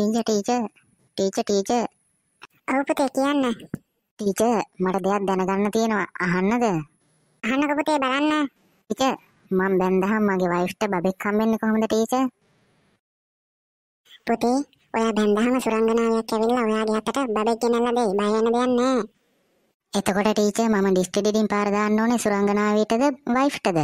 ටීච ටීච ටීච ටීච ඔව් පුතේ කියන්න ටීච මට දෙයක් දැනගන්න තියෙනවා අහන්නද අහන්නක පුතේ බලන්න ටීච මම බැන්දහම් මගේ වයිෆ්ට බබෙක් හම්බෙන්නේ කොහොමද ටීච පුතේ ඔයා බැන්දහම සුරංගනාවියක් ඇවිල්ලා ඔයාගේ අතට බබෙක් ගෙනල්ලා දෙයි බය වෙන දෙයක් නැහැ එතකොට ටීච මම ඩිස්ටි ඩිඩින් පාර දාන්න ඕනේ සුරංගනාවියටද වයිෆ්ටද